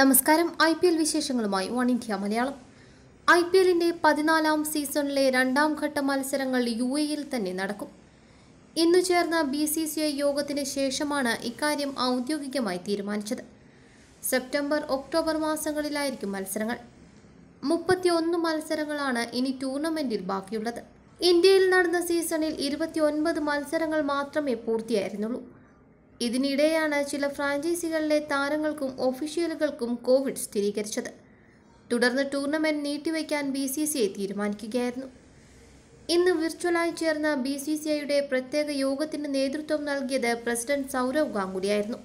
നമസ്കാരം I P L വിശേഷങ്ങളുമായി one India Malayalam I P എല്ലിൻ്റെ പതിനാലാം സീസണിലെ രണ്ടാം ഘട്ട മത്സരങ്ങൾ യു എയിൽ തന്നെ നടക്കും ഇന്നു ചേർന്ന ബി സി സി ഐ യോഗത്തിന് ശേഷമാണ് ഇക്കാര്യം ഔദ്യോഗികമായി തീരുമാനിച്ചത് സെപ്റ്റംബർ ഒക്ടോബർ മാസങ്ങളിലായിരിക്കും മത്സരങ്ങൾ മുപ്പത്തിയൊന്ന് മത്സരങ്ങളാണ് ഇനി ടൂർണമെന്റിൽ ബാക്കിയുള്ളത് ഇന്ത്യയിൽ നടന്ന സീസണിൽ ഇരുപത്തിയൊൻപത് മത്സരങ്ങൾ മാത്രമേ പൂർത്തിയായിരുന്നുള്ളൂ ഇതിനിടെയാണ് ചില ഫ്രാഞ്ചൈസികളിലെ താരങ്ങൾക്കും ഒഫീഷ്യലുകൾക്കും കോവിഡ് സ്ഥിരീകരിച്ചത് തുടർന്ന് ടൂർണമെന്റ് നീട്ടിവെക്കാൻ ബി സി സി ഐ തീരുമാനിക്കുകയായിരുന്നു ഇന്ന് വിർച്വലായി ചേർന്ന ബി സി സി ഐയുടെ പ്രത്യേക യോഗത്തിന് നേതൃത്വം നൽകിയത് പ്രസിഡന്റ് സൗരവ് ഗാംഗുലിയായിരുന്നു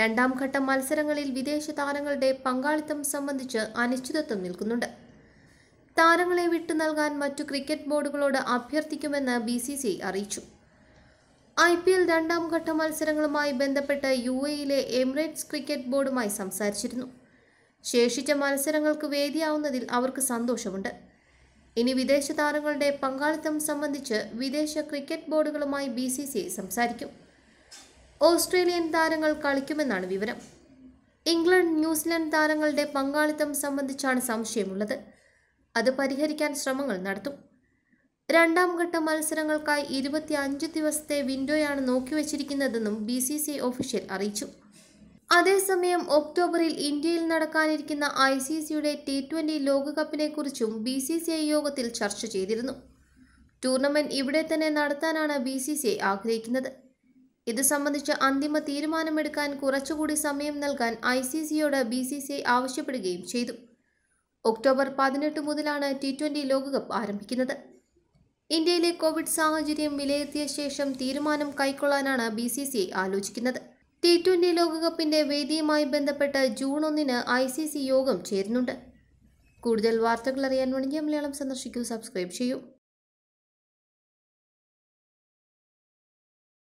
രണ്ടാം ഘട്ട മത്സരങ്ങളിൽ വിദേശ താരങ്ങളുടെ പങ്കാളിത്തം സംബന്ധിച്ച് അനിശ്ചിതത്വം നിൽക്കുന്നുണ്ട് താരങ്ങളെ വിട്ടു നൽകാൻ മറ്റു ക്രിക്കറ്റ് ബോർഡുകളോട് അഭ്യർത്ഥിക്കുമെന്ന് ബി സി സി ഐ അറിയിച്ചു ഐ പി എൽ രണ്ടാം ഘട്ട മത്സരങ്ങളുമായി ബന്ധപ്പെട്ട് യു എയിലെ എമിറേറ്റ്സ് ക്രിക്കറ്റ് ബോർഡുമായി സംസാരിച്ചിരുന്നു ശേഷിച്ച മത്സരങ്ങൾക്ക് വേദിയാവുന്നതിൽ അവർക്ക് സന്തോഷമുണ്ട് ഇനി വിദേശ താരങ്ങളുടെ പങ്കാളിത്തം സംബന്ധിച്ച് വിദേശ ക്രിക്കറ്റ് ബോർഡുകളുമായി ബി സി സി സംസാരിക്കും ഓസ്ട്രേലിയൻ താരങ്ങൾ കളിക്കുമെന്നാണ് വിവരം ഇംഗ്ലണ്ട് ന്യൂസിലൻഡ് താരങ്ങളുടെ പങ്കാളിത്തം സംബന്ധിച്ചാണ് സംശയമുള്ളത് അത് പരിഹരിക്കാൻ ശ്രമങ്ങൾ നടത്തും രണ്ടാം ഘട്ട മത്സരങ്ങൾക്കായി ഇരുപത്തി അഞ്ച് ദിവസത്തെ വിൻഡോയാണ് നോക്കിവച്ചിരിക്കുന്നതെന്നും ബി സി സി ഒഫീഷ്യൽ അറിയിച്ചു അതേസമയം ഒക്ടോബറിൽ ഇന്ത്യയിൽ നടക്കാനിരിക്കുന്ന ഐ സി സിയുടെ ടി ട്വൻ്റി ലോകകപ്പിനെക്കുറിച്ചും ബി സി സി ഐ യോഗത്തിൽ ചർച്ച ചെയ്തിരുന്നു ടൂർണമെന്റ് ഇവിടെ തന്നെ നടത്താനാണ് ബി സി സി ഐ ആഗ്രഹിക്കുന്നത് ഇത് സംബന്ധിച്ച് അന്തിമ തീരുമാനമെടുക്കാൻ കുറച്ചുകൂടി സമയം നൽകാൻ ഐ സി സിയോട് ബി സി സി ഐ ആവശ്യപ്പെടുകയും ചെയ്തു ഒക്ടോബർ പതിനെട്ട് മുതലാണ് ടി ട്വൻ്റി ലോകകപ്പ് ആരംഭിക്കുന്നത് ഇന്ത്യയിലെ കോവിഡ് സാഹചര്യം വിലയിരുത്തിയ ശേഷം തീരുമാനം കൈക്കൊള്ളാനാണ് ബി സി സി ഐ ആലോചിക്കുന്നത് ടി ട്വന്റി ലോകകപ്പിന്റെ വേദിയുമായി ബന്ധപ്പെട്ട് ജൂൺ ഒന്നിന് ഐ സി സി യോഗം ചേരുന്നുണ്ട് കൂടുതൽ വാർത്തകൾ അറിയാൻ വേണ്ടി മലയാളം സന്ദർശിക്കൂ സബ്സ്ക്രൈബ് ചെയ്യൂ